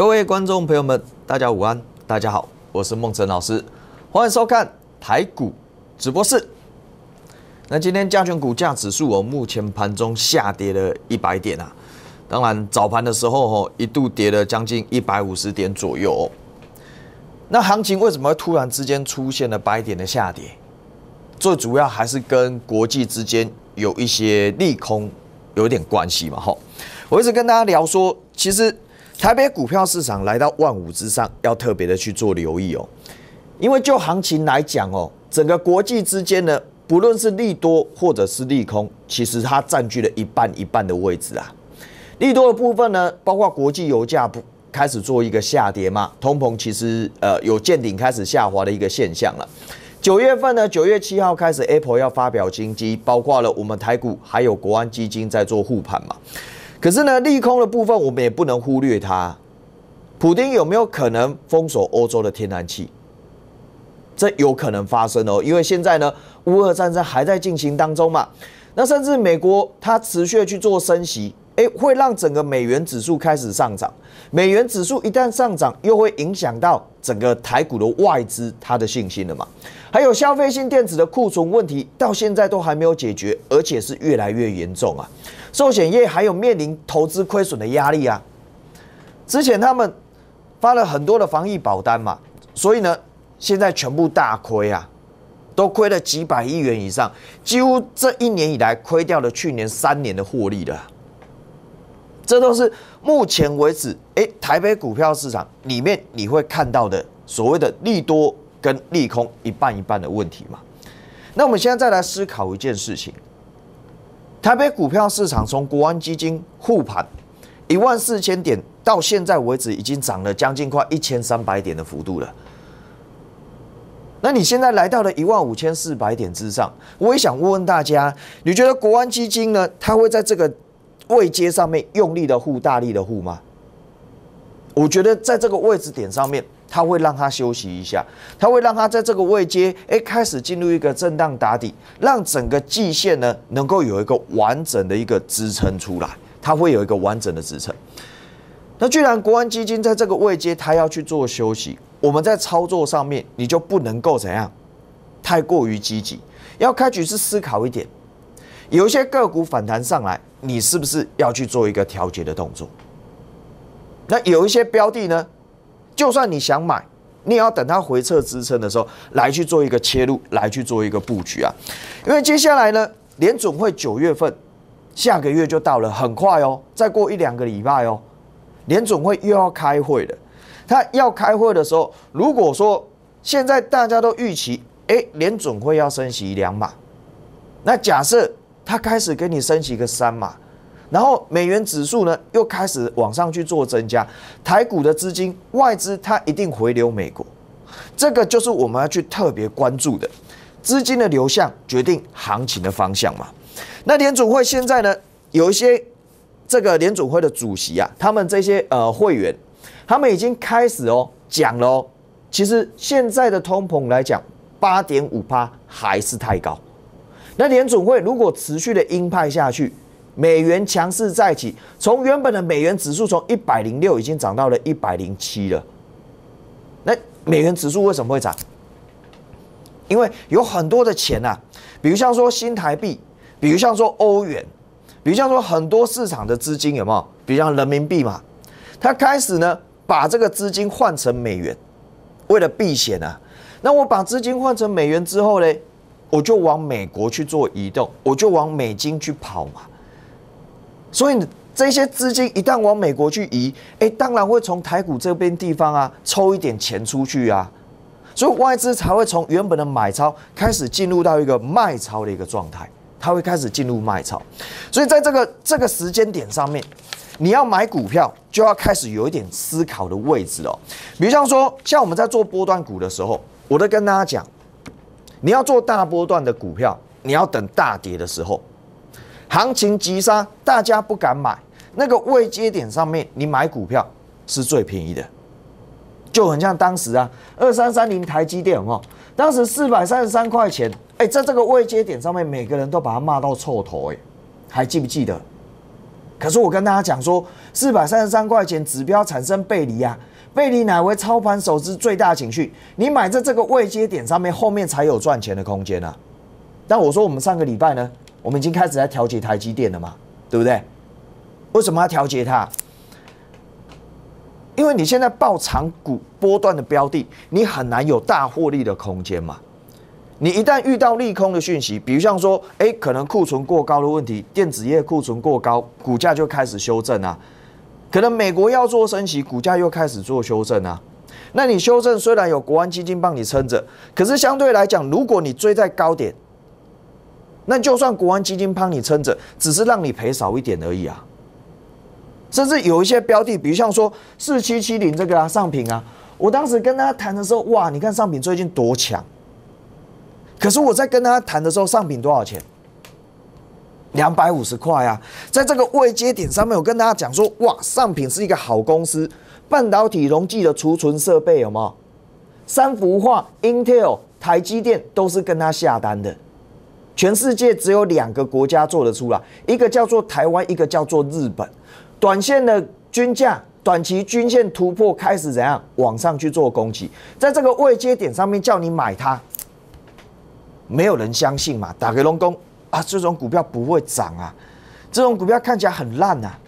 各位观众朋友们，大家午安，大家好，我是梦辰老师，欢迎收看台股直播室。那今天加权股价指数，我目前盘中下跌了一百点啊，当然早盘的时候一度跌了将近一百五十点左右。那行情为什么会突然之间出现了百点的下跌？最主要还是跟国际之间有一些利空有点关系嘛吼。我一直跟大家聊说，其实。台北股票市场来到万五之上，要特别的去做留意哦，因为就行情来讲哦，整个国际之间呢，不论是利多或者是利空，其实它占据了一半一半的位置啊。利多的部分呢，包括国际油价不开始做一个下跌嘛，通膨其实呃有见顶开始下滑的一个现象了。九月份呢，九月七号开始，Apple 要发表经济，包括了我们台股还有国安基金在做护盘嘛。可是呢，利空的部分我们也不能忽略它。普京有没有可能封锁欧洲的天然气？这有可能发生哦，因为现在呢，乌俄战争还在进行当中嘛。那甚至美国它持续去做升息。哎，会让整个美元指数开始上涨，美元指数一旦上涨，又会影响到整个台股的外资它的信心了嘛？还有消费性电子的库存问题，到现在都还没有解决，而且是越来越严重啊！寿险业还有面临投资亏损的压力啊！之前他们发了很多的防疫保单嘛，所以呢，现在全部大亏啊，都亏了几百亿元以上，几乎这一年以来亏掉了去年三年的获利了。这都是目前为止，哎，台北股票市场里面你会看到的所谓的利多跟利空一半一半的问题嘛？那我们现在再来思考一件事情：台北股票市场从国安基金护盘一万四千点到现在为止，已经涨了将近快一千三百点的幅度了。那你现在来到了一万五千四百点之上，我也想问问大家，你觉得国安基金呢？它会在这个？位阶上面用力的护，大力的护吗？我觉得在这个位置点上面，它会让它休息一下，它会让它在这个位阶，哎，开始进入一个震荡打底，让整个季线呢能够有一个完整的一个支撑出来，它会有一个完整的支撑。那既然国安基金在这个位阶，它要去做休息，我们在操作上面你就不能够怎样，太过于积极，要开局是思考一点，有一些个股反弹上来。你是不是要去做一个调节的动作？那有一些标的呢，就算你想买，你也要等它回撤支撑的时候来去做一个切入，来去做一个布局啊。因为接下来呢，联总会九月份，下个月就到了，很快哦，再过一两个礼拜哦，联总会又要开会了。他要开会的时候，如果说现在大家都预期，哎，联总会要升息两码，那假设。它开始给你升起一个三嘛，然后美元指数呢又开始往上去做增加，台股的资金外资它一定回流美国，这个就是我们要去特别关注的，资金的流向决定行情的方向嘛。那联组会现在呢有一些这个联组会的主席啊，他们这些呃会员，他们已经开始哦讲了，其实现在的通膨来讲，八点五趴还是太高。那联总会如果持续的鹰派下去，美元强势再起，从原本的美元指数从一百零六已经涨到了一百零七了。那美元指数为什么会涨？因为有很多的钱啊，比如像说新台币，比如像说欧元，比如像说很多市场的资金有没有？比如像人民币嘛，它开始呢把这个资金换成美元，为了避险啊。那我把资金换成美元之后呢？我就往美国去做移动，我就往美金去跑嘛。所以这些资金一旦往美国去移，哎，当然会从台股这边地方啊抽一点钱出去啊。所以外资才会从原本的买超开始进入到一个卖超的一个状态，它会开始进入卖超。所以在这个这个时间点上面，你要买股票就要开始有一点思考的位置哦。比如像说，像我们在做波段股的时候，我都跟大家讲。你要做大波段的股票，你要等大跌的时候，行情急杀，大家不敢买。那个未接点上面，你买股票是最便宜的，就很像当时啊，二三三零台积电，哦，当时四百三十三块钱，哎，在这个未接点上面，每个人都把它骂到臭头，哎，还记不记得？可是我跟大家讲说，四百三十三块钱指标产生背离啊。被你乃为操盘手之最大情绪，你买在这个未接点上面，后面才有赚钱的空间啊！但我说我们上个礼拜呢，我们已经开始在调节台积电了嘛，对不对？为什么要调节它？因为你现在爆长股波段的标的，你很难有大获利的空间嘛。你一旦遇到利空的讯息，比如像说，哎，可能库存过高的问题，电子业库存过高，股价就开始修正啊。可能美国要做升息，股价又开始做修正啊。那你修正虽然有国安基金帮你撑着，可是相对来讲，如果你追在高点，那就算国安基金帮你撑着，只是让你赔少一点而已啊。甚至有一些标的，比如像说四七七零这个啊，上品啊，我当时跟他谈的时候，哇，你看上品最近多强。可是我在跟他谈的时候，上品多少钱？两百五十块啊，在这个位阶点上面，我跟大家讲说，哇，上品是一个好公司，半导体溶剂的储存设备有没有？三幅画，Intel、台积电都是跟他下单的，全世界只有两个国家做得出来，一个叫做台湾，一个叫做日本。短线的均价，短期均线突破开始怎样往上去做攻击，在这个位阶点上面叫你买它，没有人相信嘛？打个龙工。啊，这种股票不会涨啊！这种股票看起来很烂啊，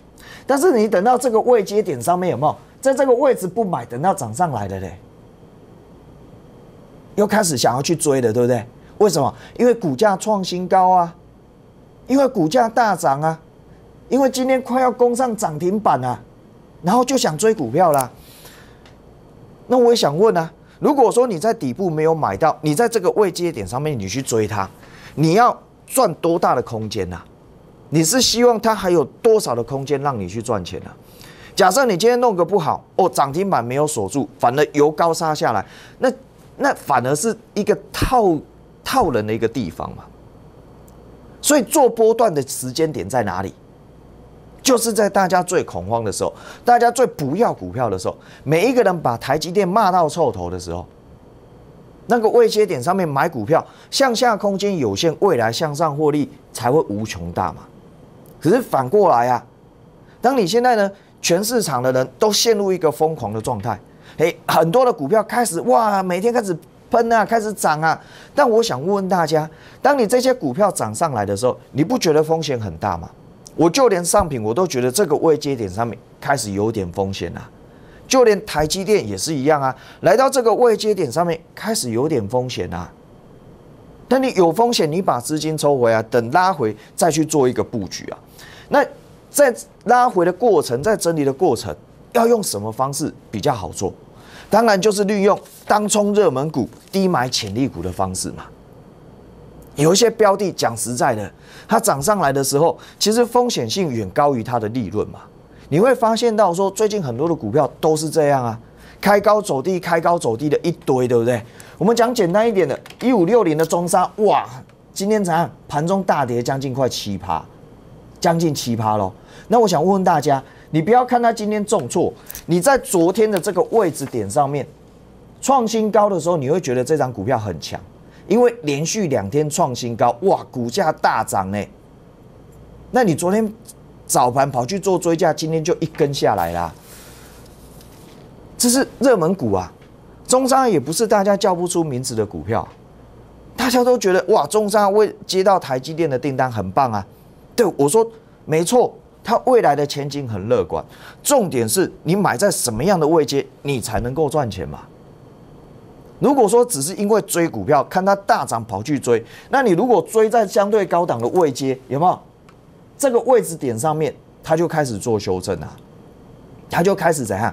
但是你等到这个位阶点上面有没？有，在这个位置不买，等到涨上来了嘞，又开始想要去追的，对不对？为什么？因为股价创新高啊，因为股价大涨啊，因为今天快要攻上涨停板啊，然后就想追股票啦。那我也想问啊，如果说你在底部没有买到，你在这个位阶点上面你去追它，你要？赚多大的空间呐？你是希望它还有多少的空间让你去赚钱呢？假设你今天弄个不好哦，涨停板没有锁住，反而由高杀下来，那那反而是一个套套人的一个地方嘛。所以做波段的时间点在哪里？就是在大家最恐慌的时候，大家最不要股票的时候，每一个人把台积电骂到臭头的时候。那个位阶点上面买股票，向下空间有限，未来向上获利才会无穷大嘛。可是反过来啊，当你现在呢，全市场的人都陷入一个疯狂的状态，哎，很多的股票开始哇，每天开始喷啊，开始涨啊。但我想问问大家，当你这些股票涨上来的时候，你不觉得风险很大吗？我就连上品我都觉得这个位阶点上面开始有点风险啊。就连台积电也是一样啊，来到这个位阶点上面，开始有点风险啊。那你有风险，你把资金抽回啊，等拉回再去做一个布局啊。那在拉回的过程，在整理的过程，要用什么方式比较好做？当然就是利用当冲热门股、低买潜力股的方式嘛。有一些标的，讲实在的，它涨上来的时候，其实风险性远高于它的利润嘛。你会发现到说最近很多的股票都是这样啊，开高走低，开高走低的一堆，对不对？我们讲简单一点的，一五六零的中沙，哇，今天怎样？盘中大跌将近快七趴，将近七趴喽。那我想问问大家，你不要看它今天重挫，你在昨天的这个位置点上面创新高的时候，你会觉得这张股票很强，因为连续两天创新高，哇，股价大涨呢。那你昨天？早盘跑去做追加，今天就一根下来啦。这是热门股啊，中沙也不是大家叫不出名字的股票，大家都觉得哇，中沙未接到台积电的订单很棒啊。对我说，没错，它未来的前景很乐观。重点是你买在什么样的位阶，你才能够赚钱嘛？如果说只是因为追股票，看它大涨跑去追，那你如果追在相对高档的位阶，有没有？这个位置点上面，他就开始做修正啊，他就开始怎样，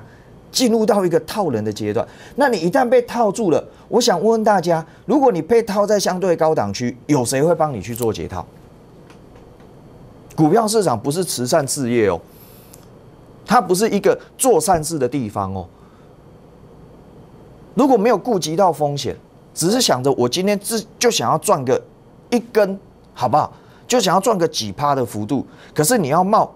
进入到一个套人的阶段。那你一旦被套住了，我想问问大家，如果你被套在相对高档区，有谁会帮你去做解套？股票市场不是慈善事业哦，它不是一个做善事的地方哦。如果没有顾及到风险，只是想着我今天自就想要赚个一根，好不好？就想要赚个几趴的幅度，可是你要冒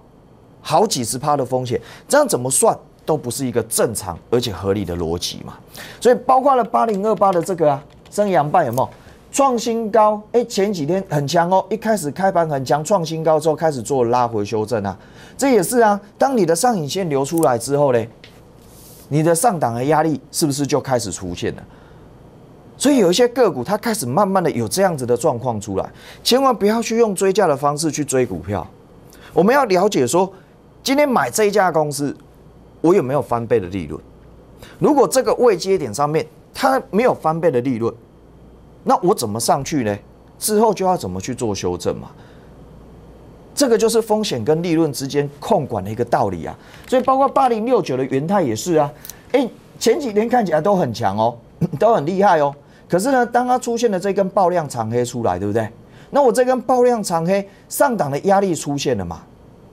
好几十趴的风险，这样怎么算都不是一个正常而且合理的逻辑嘛。所以包括了八零二八的这个啊，升阳半有没有创新高？哎，前几天很强哦，一开始开盘很强，创新高之后开始做拉回修正啊，这也是啊。当你的上影线流出来之后呢，你的上档的压力是不是就开始出现了？所以有一些个股，它开始慢慢的有这样子的状况出来，千万不要去用追价的方式去追股票。我们要了解说，今天买这一家公司，我有没有翻倍的利润？如果这个未接点上面它没有翻倍的利润，那我怎么上去呢？之后就要怎么去做修正嘛？这个就是风险跟利润之间控管的一个道理啊。所以包括八零六九的元泰也是啊，哎，前几天看起来都很强哦，都很厉害哦。可是呢，当它出现了这根爆量长黑出来，对不对？那我这根爆量长黑上档的压力出现了嘛？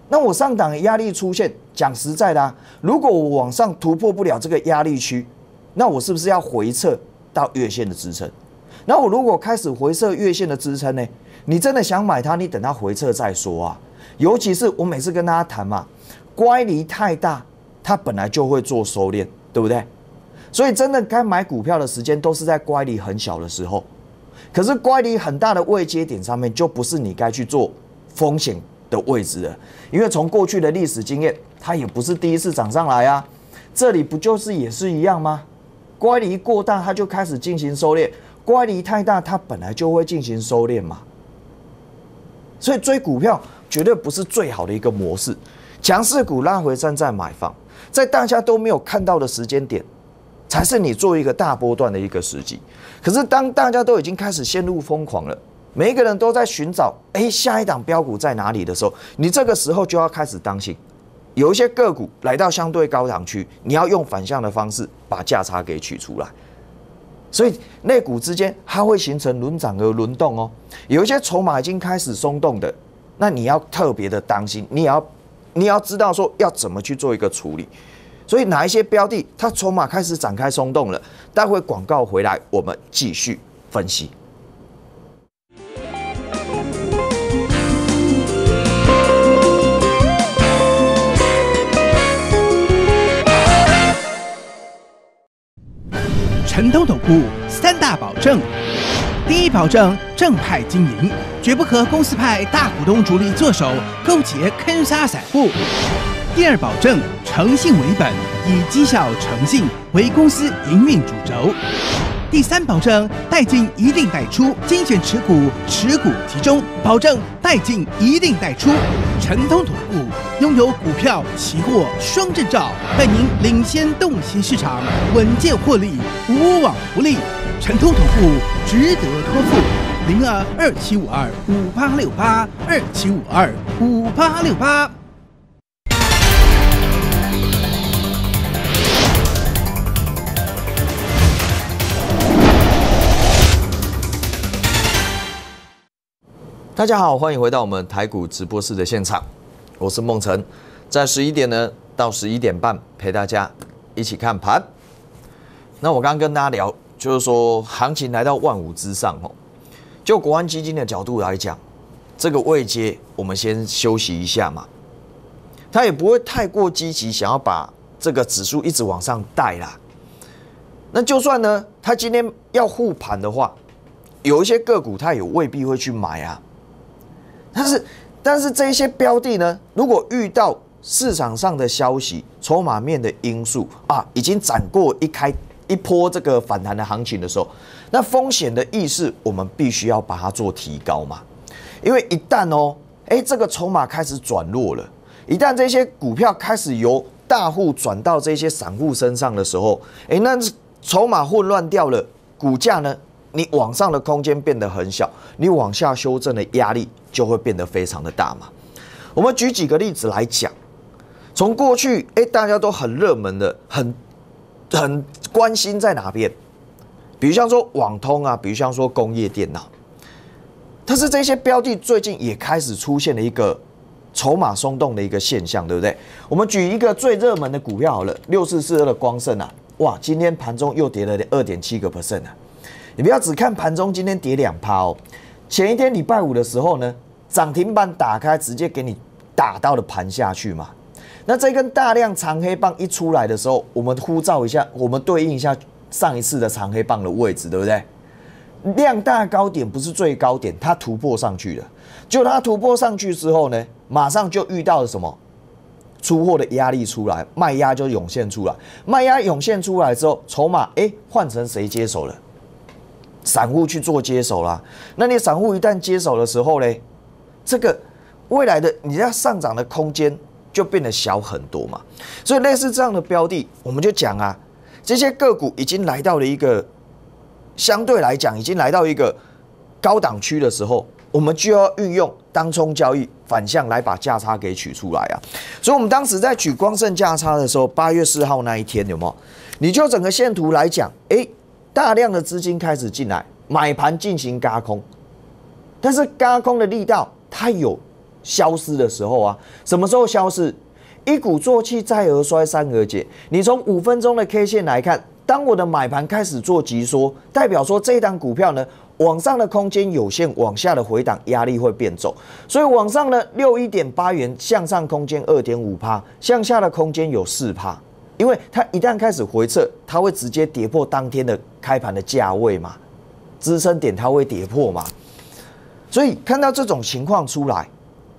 那我上档压力出现，讲实在的，如果我往上突破不了这个压力区，那我是不是要回撤到月线的支撑？那我如果开始回撤月线的支撑呢？你真的想买它，你等它回撤再说啊！尤其是我每次跟大家谈嘛，乖离太大，它本来就会做收敛，对不对？所以，真的该买股票的时间都是在乖离很小的时候。可是，乖离很大的位阶点上面，就不是你该去做风险的位置了。因为从过去的历史经验，它也不是第一次涨上来啊。这里不就是也是一样吗？乖离过大，它就开始进行收敛；乖离太大，它本来就会进行收敛嘛。所以，追股票绝对不是最好的一个模式。强势股拉回站，在买房，在大家都没有看到的时间点。才是你做一个大波段的一个时机。可是当大家都已经开始陷入疯狂了，每一个人都在寻找哎下一档标股在哪里的时候，你这个时候就要开始当心。有一些个股来到相对高档区，你要用反向的方式把价差给取出来。所以，类股之间它会形成轮涨和轮动哦。有一些筹码已经开始松动的，那你要特别的当心。你也要，你要知道说要怎么去做一个处理。所以哪一些标的，它筹码开始展开松动了。待会广告回来，我们继续分析。陈东投资三大保证：第一保证，正派经营，绝不和公司派大股东主力做手勾结坑杀散户。第二保证诚信为本，以绩效诚信为公司营运主轴。第三保证带进一定带出，精选持股，持股集中，保证带进一定带出。诚通投顾拥有股票、期货双证照，带您领先洞悉市场，稳健获利，无往不利。诚通投顾值得托付。零二二七五二五八六八二七五二五八六八。大家好，欢迎回到我们台股直播室的现场，我是梦辰，在十一点呢到十一点半陪大家一起看盘。那我刚刚跟大家聊，就是说行情来到万五之上哦，就国安基金的角度来讲，这个未接我们先休息一下嘛，他也不会太过积极，想要把这个指数一直往上带啦。那就算呢，他今天要护盘的话，有一些个股他也未必会去买啊。但是，但是这些标的呢？如果遇到市场上的消息、筹码面的因素啊，已经涨过一开一波这个反弹的行情的时候，那风险的意识我们必须要把它做提高嘛。因为一旦哦，哎，这个筹码开始转弱了，一旦这些股票开始由大户转到这些散户身上的时候，哎，那筹码混乱掉了，股价呢，你往上的空间变得很小，你往下修正的压力。就会变得非常的大嘛。我们举几个例子来讲，从过去，哎，大家都很热门的，很很关心在哪边，比如像说网通啊，比如像说工业电脑，但是这些标的最近也开始出现了一个筹码松动的一个现象，对不对？我们举一个最热门的股票好了，六四四二的光盛啊，哇，今天盘中又跌了二点七个 percent 啊，你不要只看盘中，今天跌两趴哦。前一天礼拜五的时候呢，涨停板打开，直接给你打到了盘下去嘛。那这根大量长黑棒一出来的时候，我们呼照一下，我们对应一下上一次的长黑棒的位置，对不对？量大高点不是最高点，它突破上去的。就它突破上去之后呢，马上就遇到了什么？出货的压力出来，卖压就涌现出来。卖压涌现出来之后，筹码哎换成谁接手了？散户去做接手啦，那你散户一旦接手的时候呢，这个未来的你要上涨的空间就变得小很多嘛。所以类似这样的标的，我们就讲啊，这些个股已经来到了一个相对来讲已经来到一个高档区的时候，我们就要运用当冲交易反向来把价差给取出来啊。所以，我们当时在取光胜价差的时候，八月四号那一天有没有？你就整个线图来讲，哎。大量的资金开始进来买盘进行轧空，但是轧空的力道它有消失的时候啊？什么时候消失？一鼓作气，再而衰，三而竭。你从五分钟的 K 线来看，当我的买盘开始做急缩，代表说这档股票呢往上的空间有限，往下的回档压力会变重。所以往上呢，六一点八元向上空间二点五趴，向下的空间有四趴。因为它一旦开始回撤，它会直接跌破当天的开盘的价位嘛，支撑点它会跌破嘛，所以看到这种情况出来，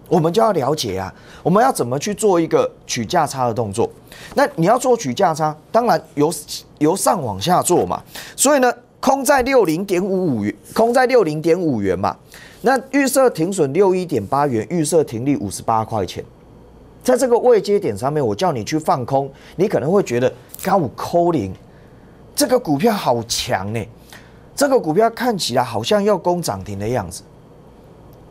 我们就要了解啊，我们要怎么去做一个取价差的动作？那你要做取价差，当然由由上往下做嘛，所以呢，空在六零点五五元，空在六零点五元嘛，那预设停损六一点八元，预设停利五十八块钱。在这个位阶点上面，我叫你去放空，你可能会觉得，刚我扣零，这个股票好强呢，这个股票看起来好像要攻涨停的样子。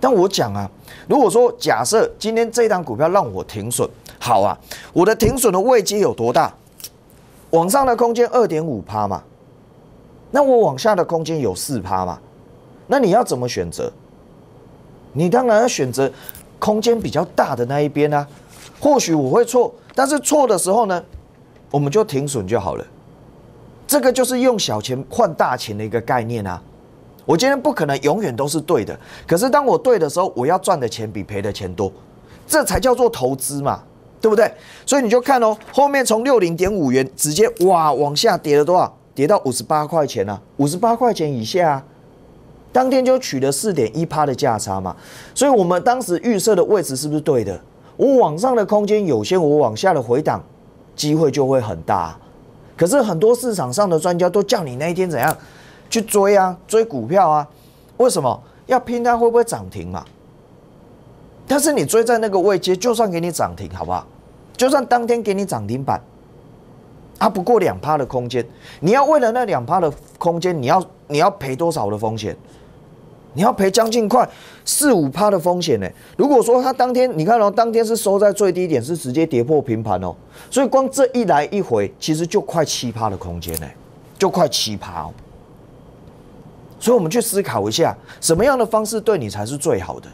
但我讲啊，如果说假设今天这单股票让我停损，好啊，我的停损的位阶有多大？往上的空间二点五趴嘛，那我往下的空间有四趴嘛，那你要怎么选择？你当然要选择空间比较大的那一边啊。或许我会错，但是错的时候呢，我们就停损就好了。这个就是用小钱换大钱的一个概念啊。我今天不可能永远都是对的，可是当我对的时候，我要赚的钱比赔的钱多，这才叫做投资嘛，对不对？所以你就看哦，后面从六零点五元直接哇往下跌了多少？跌到五十八块钱啊，五十八块钱以下，啊，当天就取了四点一趴的价差嘛。所以我们当时预设的位置是不是对的？我往上的空间有限，我往下的回档机会就会很大。可是很多市场上的专家都叫你那一天怎样去追啊，追股票啊？为什么？要拼它会不会涨停嘛？但是你追在那个位阶，就算给你涨停，好不好？就算当天给你涨停板，它不过两趴的空间，你要为了那两趴的空间，你要你要赔多少的风险？你要赔将近快四五趴的风险呢？如果说它当天你看哦，当天是收在最低点，是直接跌破平盘哦。所以光这一来一回，其实就快七趴的空间呢，就快七趴哦。所以，我们去思考一下，什么样的方式对你才是最好的？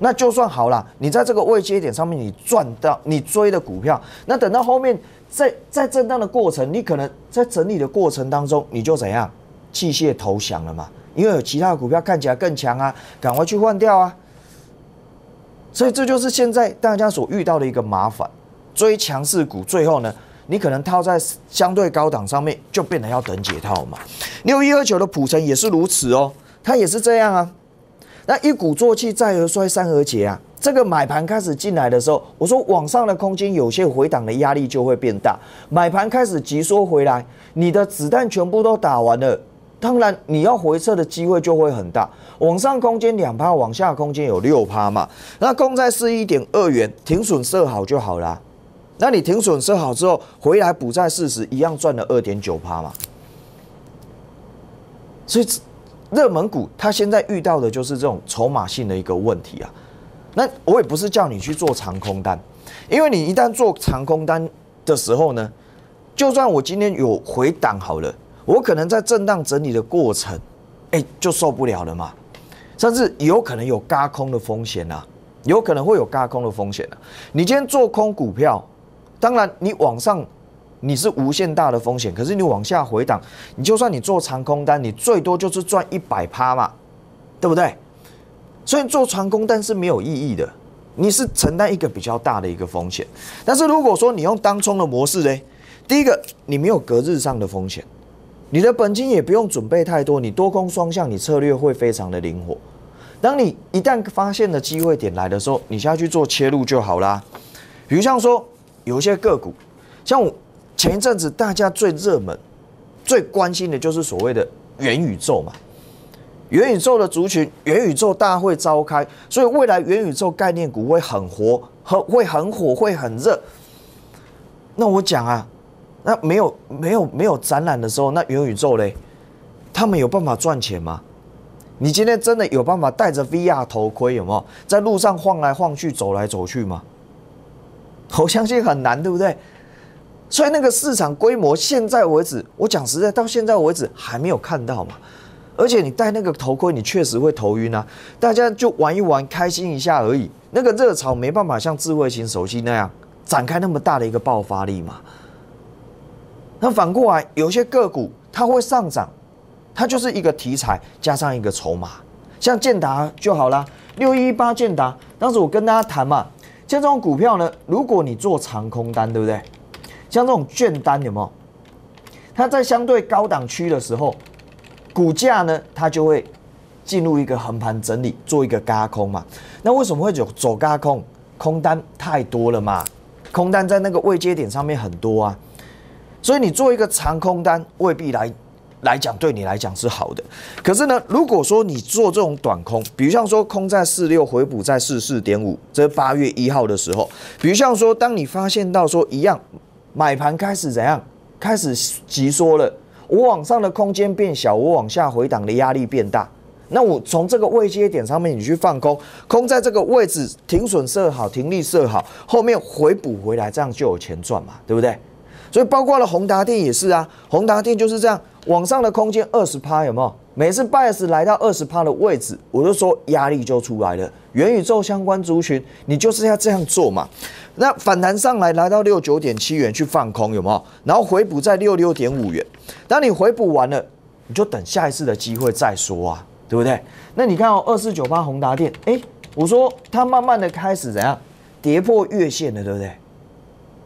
那就算好了，你在这个未接点上面，你赚到你追的股票，那等到后面在在震荡的过程，你可能在整理的过程当中，你就怎样弃械投降了嘛？因为有其他的股票看起来更强啊，赶快去换掉啊。所以这就是现在大家所遇到的一个麻烦，追强势股最后呢，你可能套在相对高档上面，就变得要等解套嘛。六一二九的普成也是如此哦，它也是这样啊。那一鼓作气再而衰三而竭啊，这个买盘开始进来的时候，我说往上的空间有些回档的压力就会变大，买盘开始急缩回来，你的子弹全部都打完了。当然，你要回撤的机会就会很大。往上空间两趴，往下空间有六趴嘛。那空在是一点二元，停损设好就好啦。那你停损设好之后回来补在四十，一样赚了二点九趴嘛。所以，热门股它现在遇到的就是这种筹码性的一个问题啊。那我也不是叫你去做长空单，因为你一旦做长空单的时候呢，就算我今天有回档好了。我可能在震荡整理的过程，哎，就受不了了嘛，甚至有可能有嘎空的风险啊，有可能会有嘎空的风险了。你今天做空股票，当然你往上你是无限大的风险，可是你往下回档，你就算你做长空单，你最多就是赚一百趴嘛，对不对？所以做长空单是没有意义的，你是承担一个比较大的一个风险。但是如果说你用当冲的模式呢，第一个你没有隔日上的风险。你的本金也不用准备太多，你多空双向，你策略会非常的灵活。当你一旦发现的机会点来的时候，你下去做切入就好啦。比如像说，有一些个股，像我前一阵子大家最热门、最关心的就是所谓的元宇宙嘛。元宇宙的族群，元宇宙大会召开，所以未来元宇宙概念股会很活，很会很火、会很热。那我讲啊。那没有没有没有展览的时候，那元宇宙嘞，他们有办法赚钱吗？你今天真的有办法戴着 VR 头盔有没有？在路上晃来晃去，走来走去吗？我相信很难，对不对？所以那个市场规模现在为止，我讲实在，到现在为止还没有看到嘛。而且你戴那个头盔，你确实会头晕啊。大家就玩一玩，开心一下而已。那个热潮没办法像智慧型手机那样展开那么大的一个爆发力嘛。那反过来，有些个股它会上涨，它就是一个题材加上一个筹码，像建达就好啦，六一八建达，当时我跟大家谈嘛，像这种股票呢，如果你做长空单，对不对？像这种券单有没有？它在相对高档区的时候，股价呢，它就会进入一个横盘整理，做一个轧空嘛。那为什么会走走轧空？空单太多了嘛，空单在那个未接点上面很多啊。所以你做一个长空单未必来，来讲对你来讲是好的。可是呢，如果说你做这种短空，比如像说空在四六回补在四四点五，这八月一号的时候，比如像说当你发现到说一样买盘开始怎样，开始急缩了，我往上的空间变小，我往下回档的压力变大，那我从这个未接点上面你去放空，空在这个位置停损设好，停利设好，后面回补回来，这样就有钱赚嘛，对不对？所以包括了宏达电也是啊，宏达电就是这样，网上的空间二十趴有没有？每次 b i a s 来到二十趴的位置，我就说压力就出来了。元宇宙相关族群，你就是要这样做嘛。那反弹上来来到六九点七元去放空有没有？然后回补在六六点五元，当你回补完了，你就等下一次的机会再说啊，对不对？那你看哦，二四九八宏达电，哎，我说它慢慢的开始怎样，跌破月线了，对不对？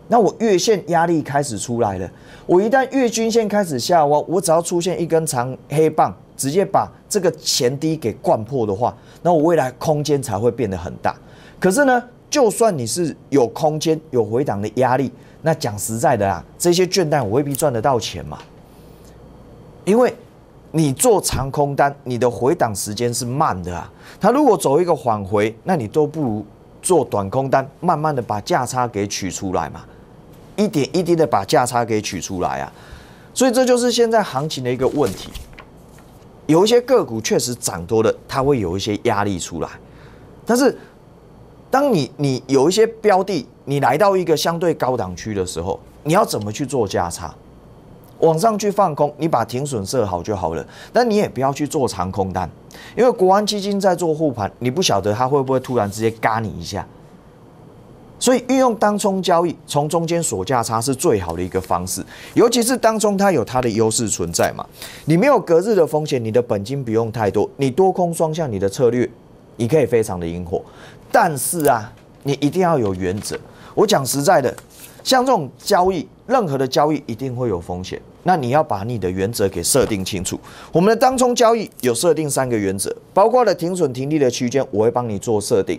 那我月线压力开始出来了，我一旦月均线开始下弯，我只要出现一根长黑棒，直接把这个前低给灌破的话，那我未来空间才会变得很大。可是呢，就算你是有空间、有回档的压力，那讲实在的啊，这些券单我未必赚得到钱嘛，因为，你做长空单，你的回档时间是慢的啊。他如果走一个缓回，那你都不如做短空单，慢慢的把价差给取出来嘛。一点一滴的把价差给取出来啊，所以这就是现在行情的一个问题。有一些个股确实涨多了，它会有一些压力出来。但是，当你你有一些标的，你来到一个相对高档区的时候，你要怎么去做价差？往上去放空，你把停损设好就好了。但你也不要去做长空单，因为国安基金在做护盘，你不晓得它会不会突然直接嘎你一下。所以运用当冲交易，从中间锁价差是最好的一个方式，尤其是当冲它有它的优势存在嘛。你没有隔日的风险，你的本金不用太多，你多空双向，你的策略你可以非常的灵活。但是啊，你一定要有原则。我讲实在的，像这种交易，任何的交易一定会有风险，那你要把你的原则给设定清楚。我们的当冲交易有设定三个原则，包括了停损停利的区间，我会帮你做设定，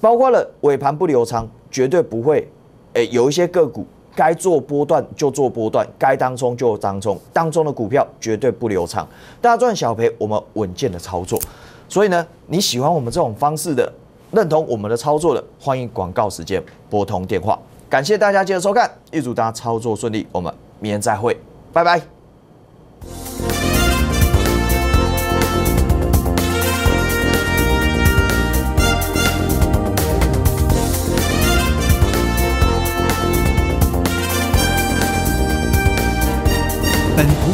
包括了尾盘不留仓。绝对不会，诶，有一些个股该做波段就做波段，该当冲就当冲，当冲的股票绝对不流畅，大赚小赔，我们稳健的操作。所以呢，你喜欢我们这种方式的，认同我们的操作的，欢迎广告时间拨通电话。感谢大家接着收看，预祝大家操作顺利，我们明天再会，拜拜。